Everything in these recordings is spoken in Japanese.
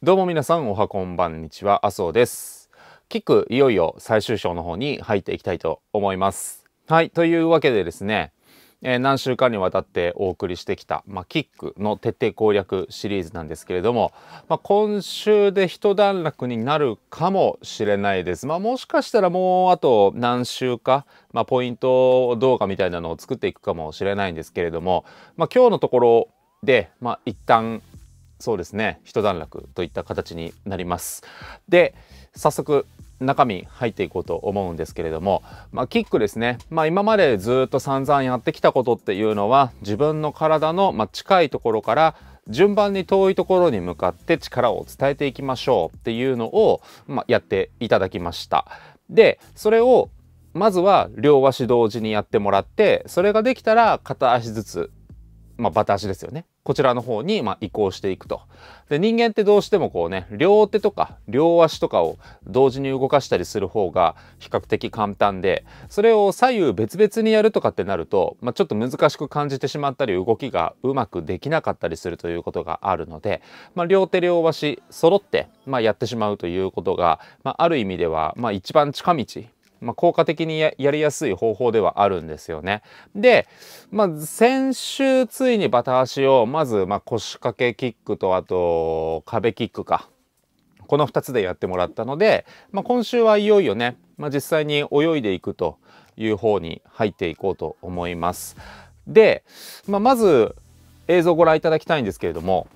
どうも皆さんおはこんばんにちは麻生ですキックいよいよ最終章の方に入っていきたいと思いますはいというわけでですね、えー、何週間にわたってお送りしてきた、まあ、キックの徹底攻略シリーズなんですけれども、まあ、今週で一段落になるかもしれないです、まあ、もしかしたらもうあと何週か、まあ、ポイント動画みたいなのを作っていくかもしれないんですけれども、まあ、今日のところで、まあ、一旦そうですね一段落といった形になりますで早速中身入っていこうと思うんですけれども、まあ、キックですね、まあ、今までずっと散々やってきたことっていうのは自分の体のま近いところから順番に遠いところに向かって力を伝えていきましょうっていうのを、まやっていただきました。でそれをまずは両足同時にやってもらってそれができたら片足ずつまあ、バタ足ですよねこちらの方にま移行していくと。で、人間ってどうしてもこうね、両手とか両足とかを同時に動かしたりする方が比較的簡単で、それを左右別々にやるとかってなると、まあ、ちょっと難しく感じてしまったり、動きがうまくできなかったりするということがあるので、まあ、両手両足揃って、まあ、やってしまうということが、まあ、る意味では、まあ、一番近道、まあ、効果的にやりやすい方法ではあるんですよね。で、まあ、先週ついにバタ足をまず、まあ、腰掛けキックとあと壁キックかこの2つでやってもらったので、まあ、今週はいよいよね、まあ、実際に泳いでいくという方に入っていこうと思います。で、まあ、まず映像をご覧いただきたいんですけれども、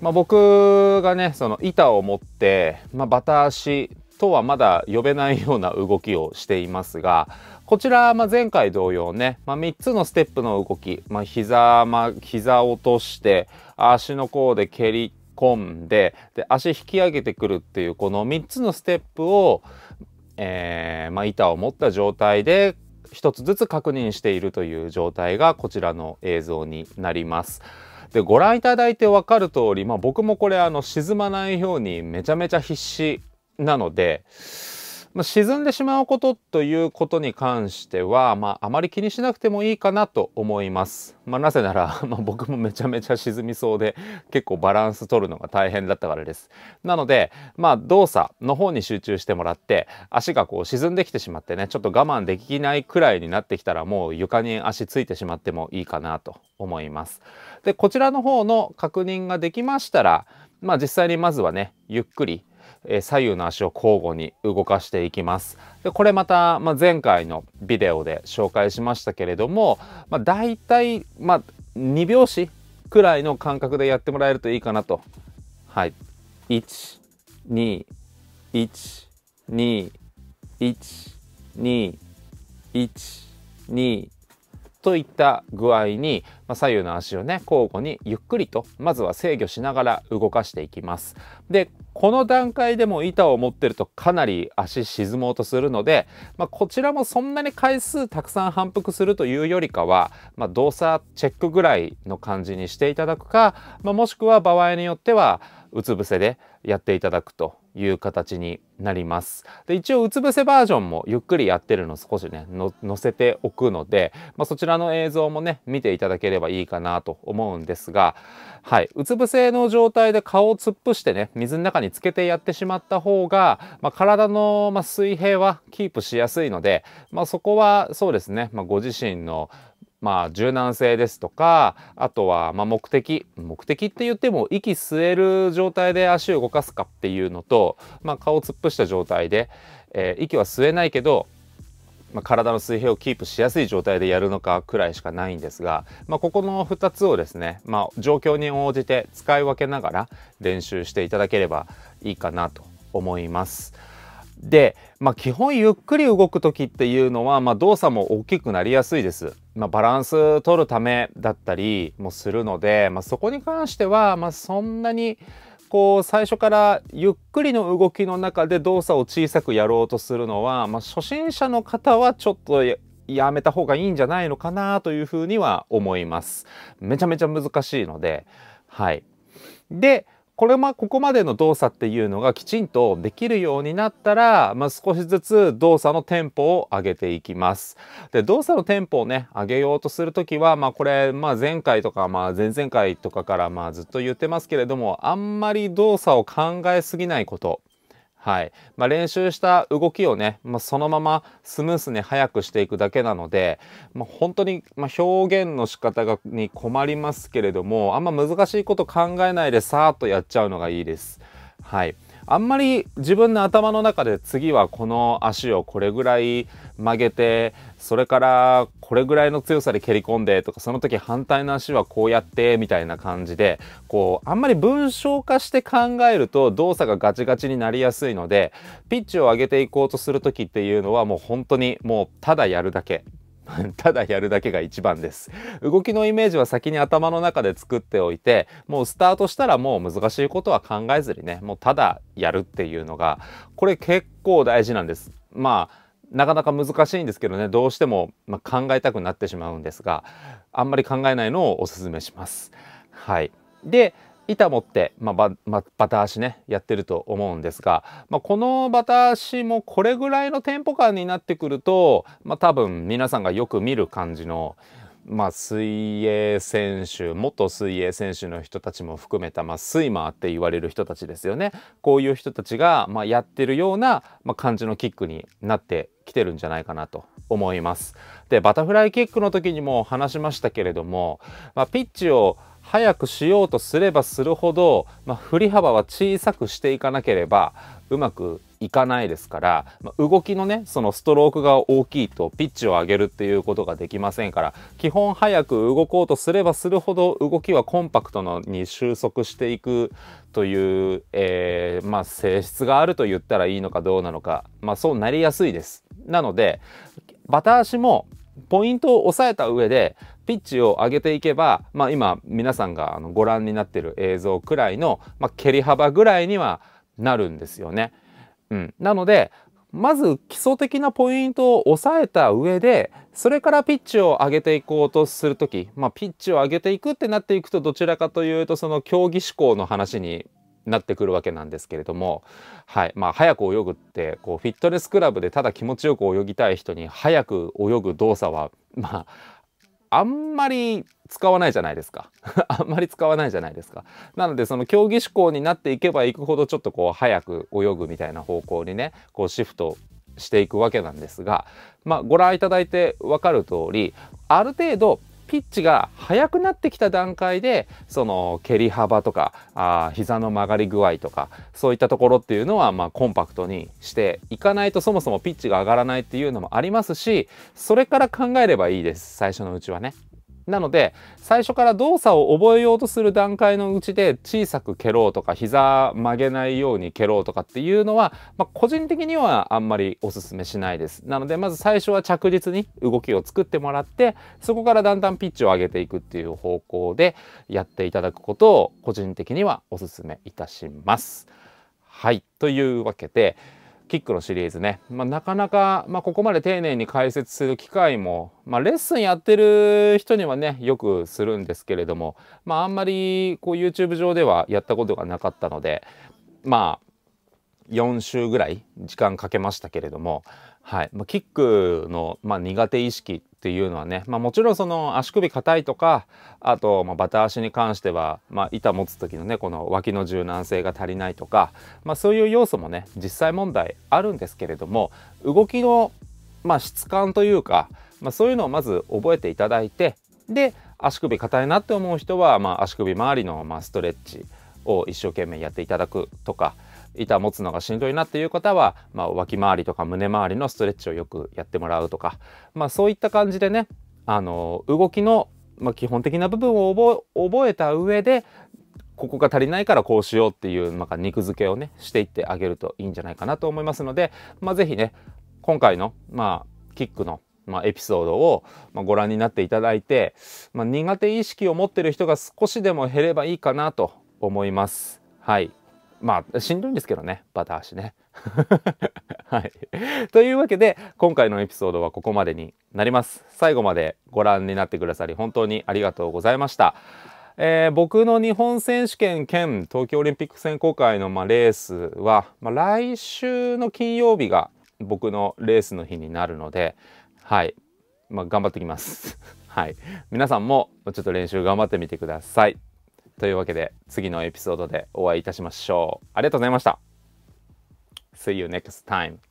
まあ、僕がねその板を持って、まあ、バタ足とはまだ呼べないような動きをしていますがこちら、まあ、前回同様ね、まあ、3つのステップの動き、まあ、膝、まあ、膝落として足の甲で蹴り込んでで足引き上げてくるっていうこの3つのステップを、えーまあ、板を持った状態で1つずつ確認しているという状態がこちらの映像になります。でご覧いただいてわかる通り、まあ、僕もこれあの沈まないようにめちゃめちゃ必死なので、まあ、沈んでしまうことということに関しては、まあ、あまり気にしなくてもいいかなと思います。まあ、なぜなら、まあ、僕もめちゃめちゃ沈みそうで結構バランス取るのが大変だったからです。なので、まあ、動作の方に集中してもらって足がこう沈んできてしまってねちょっと我慢できないくらいになってきたらもう床に足ついてしまってもいいかなと思います。でこちらの方の確認ができましたらまあ実際にまずはねゆっくりえ左右の足を交互に動かしていきます。でこれまた、まあ、前回のビデオで紹介しましたけれども、まあ、大体、まあ、2拍子くらいの間隔でやってもらえるといいかなと。はい。1、2、1、2、1、2、1、2、といった具合に、まあ、左右の足をね交互にゆっくりとまずは制御しながら動かしていきます。でこの段階でも板を持ってるとかなり足沈もうとするので、まあ、こちらもそんなに回数たくさん反復するというよりかは、まあ、動作チェックぐらいの感じにしていただくか、まあ、もしくは場合によってはうつ伏せでやっていただくという形になります。で一応うつ伏せバージョンもゆっくりやってるの少しね載せておくので、まあ、そちらの映像もね見ていただければいいかなと思うんですが、はい、うつ伏せの状態で顔を突っ伏してね水の中につけてやってしまった方が、まあ、体の、ま水平はキープしやすいので、まあ、そこはそうですね、まご自身のまあ、柔軟性ですとかあとはまあ目的目的って言っても息吸える状態で足を動かすかっていうのと、まあ、顔を突っ伏した状態で、えー、息は吸えないけど、まあ、体の水平をキープしやすい状態でやるのかくらいしかないんですが、まあ、ここの2つをですね、まあ、状況に応じて使い分けながら練習していただければいいかなと思います。で、まあ、基本ゆっくり動く時っていうのは、まあ、動作も大きくなりやすいです。まあ、バランス取るためだったりもするので、まあ、そこに関しては、まあ、そんなにこう最初からゆっくりの動きの中で動作を小さくやろうとするのは、まあ、初心者の方はちょっとやめた方がいいんじゃないのかなというふうには思います。めちゃめちゃ難しいので、はい。で、これまここまでの動作っていうのがきちんとできるようになったら、まあ、少しずつ動作のテンポを上げていきます。で動作のテンポをね上げようとする時は、まあ、これ、まあ、前回とか、まあ、前々回とかから、まあ、ずっと言ってますけれどもあんまり動作を考えすぎないことはいまあ、練習した動きをね、まあ、そのままスムースに速くしていくだけなので、まあ、本当に、ま表現の仕方がに困りますけれどもあんま難しいこと考えないでさーっとやっちゃうのがいいです。はいあんまり自分の頭の中で次はこの足をこれぐらい曲げてそれからこれぐらいの強さで蹴り込んでとか、その時反対の足はこうやって、みたいな感じで、こう、あんまり文章化して考えると動作がガチガチになりやすいので、ピッチを上げていこうとする時っていうのはもう本当にもうただやるだけ ただやるだけが一番です。動きのイメージは先に頭の中で作っておいて、もうスタートしたらもう難しいことは考えずにね、もうただやるっていうのが、これ結構大事なんです。まあなかなか難しいんですけどねどうしても、まあ、考えたくなってしまうんですがあんまり考えないのをおすすめします。はい、で板持って、まあバまあ、バタ足ねやってると思うんですが、まあ、このバタ足もこれぐらいのテンポ感になってくると、まあ、多分皆さんがよく見る感じの、まあ、水泳選手元水泳選手の人たちも含めた、まあ、スイマーって言われる人たちですよねこういう人たちが、まあ、やってるような、まあ、感じのキックになって来てるんじゃないかなと思います。でバタフライキックの時にも話しましたけれども、まあ、ピッチを早くしようとすればするほど、まあ、振り幅は小さくしていかなければうまくいかないですから、まあ、動きのねそのストロークが大きいとピッチを上げるっていうことができませんから基本早く動こうとすればするほど動きはコンパクトのに収束していくという、えー、まあ、性質があると言ったらいいのかどうなのか、まあ、そうなりやすいです。なので、バタ足もポイントを抑えた上で、ピッチを上げていけば、まあ、今皆さんがあのご覧になってる映像くらいの、まあ、蹴り幅ぐらいにはなるんですよね。うん、なのでまず基礎的なポイントを抑えた上でそれからピッチを上げていこうとする時、まあ、ピッチを上げていくってなっていくとどちらかというとその競技志向の話になってくるわけなんですけれども、はいまあ、早く泳ぐってこうフィットネスクラブでただ気持ちよく泳ぎたい人に早く泳ぐ動作はまああんまり使わないじゃないですか あんまり使わないじゃないですかなのでその競技志向になっていけばいくほどちょっとこう早く泳ぐみたいな方向にねこうシフトしていくわけなんですが、まあ、ご覧いただいて分かる通りある程度ピッチが速くなってきた段階でその蹴り幅とかあ膝の曲がり具合とかそういったところっていうのはまあコンパクトにしていかないとそもそもピッチが上がらないっていうのもありますしそれから考えればいいです最初のうちはね。なので最初から動作を覚えようとする段階のうちで小さく蹴ろうとか膝曲げないように蹴ろうとかっていうのは、まあ、個人的にはあんまりおすすめしないです。なのでまず最初は着実に動きを作ってもらってそこからだんだんピッチを上げていくっていう方向でやっていただくことを個人的にはおすすめいたします。はいというわけで。キックのシリーズね、まあ、なかなか、まあ、ここまで丁寧に解説する機会も、まあ、レッスンやってる人にはねよくするんですけれども、まあ、あんまりこう YouTube 上ではやったことがなかったのでまあ4週ぐらい時間かけましたけれども、はいまあ、キックの、まあ、苦手意識っていうのはね、まあ、もちろんその足首硬いとかあと、まあ、バタ足に関しては、まあ、板持つ時のねこの脇の柔軟性が足りないとか、まあ、そういう要素もね実際問題あるんですけれども動きの、まあ、質感というか、まあ、そういうのをまず覚えていただいてで足首硬いなって思う人は、まあ、足首周りの、まあ、ストレッチを一生懸命やっていただくとか板持つのがしんどいなっていう方は、まあ、脇周りとか胸周りのストレッチをよくやってもらうとか、まあ、そういった感じでねあの動きの、まあ、基本的な部分を覚覚えた上でここが足りないからこうしようっていうなんか肉付けをねしていってあげるといいんじゃないかなと思いますので、まあ、是非ね今回の、まあ、キックのまあ、エピソードを、まご覧になっていただいて、まあ、苦手意識を持ってる人が少しでも減ればいいかなと思います。はいまあしんどいんですけどねバタ足ね。はい、というわけで今回のエピソードはここまでになります。最後までご覧になってくださり本当にありがとうございました。えー、僕の日本選手権兼東京オリンピック選考会の、まあ、レースは、まあ、来週の金曜日が僕のレースの日になるので、はいまあ、頑張ってきます。はい、皆さんもちょっと練習頑張ってみてください。というわけで次のエピソードでお会いいたしましょう。ありがとうございました。See you next time.